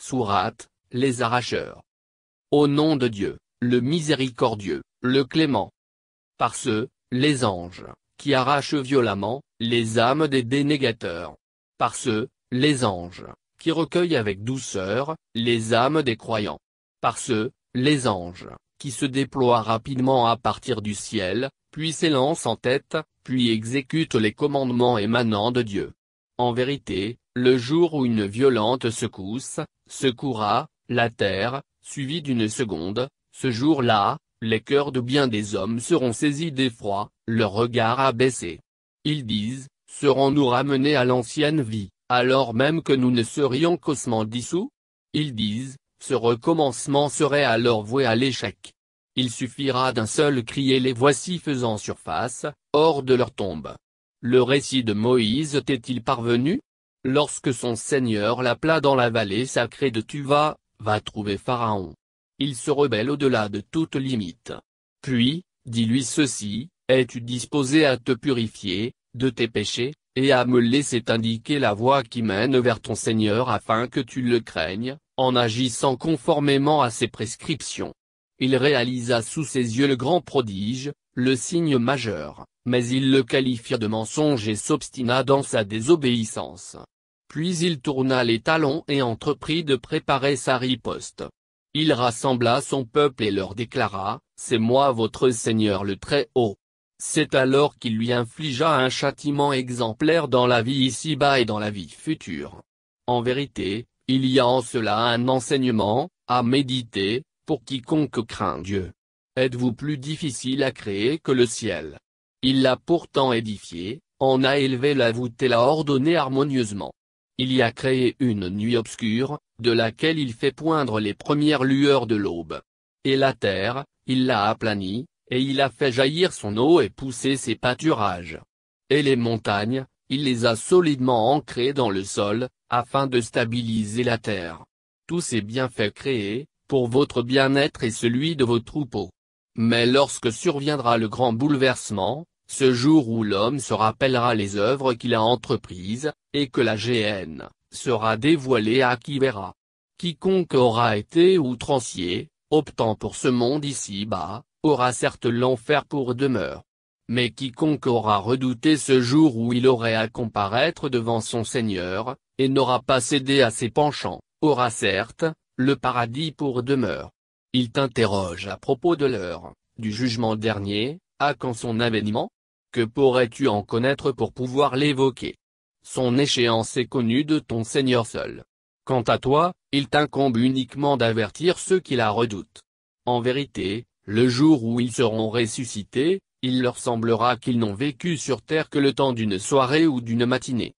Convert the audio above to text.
Sourate, les arracheurs. Au nom de Dieu, le miséricordieux, le clément. Par ceux, les anges, qui arrachent violemment, les âmes des dénégateurs. Par ceux, les anges, qui recueillent avec douceur, les âmes des croyants. Par ceux, les anges, qui se déploient rapidement à partir du ciel, puis s'élancent en tête, puis exécutent les commandements émanant de Dieu. En vérité, le jour où une violente secousse, secoura, la terre, suivie d'une seconde, ce jour-là, les cœurs de bien des hommes seront saisis d'effroi, leur regard abaissé. Ils disent, serons-nous ramenés à l'ancienne vie, alors même que nous ne serions qu'ossement dissous Ils disent, ce recommencement serait alors voué à l'échec. Il suffira d'un seul cri et les voici faisant surface, hors de leur tombe. Le récit de Moïse t'est-il parvenu lorsque son seigneur l'appela dans la vallée sacrée de Tuva, va trouver Pharaon. Il se rebelle au-delà de toute limite. Puis, dis-lui ceci, es-tu disposé à te purifier, de tes péchés, et à me laisser t'indiquer la voie qui mène vers ton Seigneur afin que tu le craignes, en agissant conformément à ses prescriptions. Il réalisa sous ses yeux le grand prodige, le signe majeur, mais il le qualifia de mensonge et s'obstina dans sa désobéissance. Puis il tourna les talons et entreprit de préparer sa riposte. Il rassembla son peuple et leur déclara, « C'est moi votre Seigneur le Très-Haut ». C'est alors qu'il lui infligea un châtiment exemplaire dans la vie ici-bas et dans la vie future. En vérité, il y a en cela un enseignement, à méditer, pour quiconque craint Dieu. Êtes-vous plus difficile à créer que le ciel Il l'a pourtant édifié, en a élevé la voûte et l'a ordonné harmonieusement il y a créé une nuit obscure, de laquelle il fait poindre les premières lueurs de l'aube. Et la terre, il l'a aplanie, et il a fait jaillir son eau et pousser ses pâturages. Et les montagnes, il les a solidement ancrées dans le sol, afin de stabiliser la terre. Tous ces bienfaits créés, pour votre bien-être et celui de vos troupeaux. Mais lorsque surviendra le grand bouleversement, ce jour où l'homme se rappellera les œuvres qu'il a entreprises, et que la GN, sera dévoilée à qui verra. Quiconque aura été outrancier, optant pour ce monde ici-bas, aura certes l'enfer pour demeure. Mais quiconque aura redouté ce jour où il aurait à comparaître devant son Seigneur, et n'aura pas cédé à ses penchants, aura certes, le paradis pour demeure. Il t'interroge à propos de l'heure, du jugement dernier, à quand son avènement que pourrais-tu en connaître pour pouvoir l'évoquer Son échéance est connue de ton Seigneur seul. Quant à toi, il t'incombe uniquement d'avertir ceux qui la redoutent. En vérité, le jour où ils seront ressuscités, il leur semblera qu'ils n'ont vécu sur terre que le temps d'une soirée ou d'une matinée.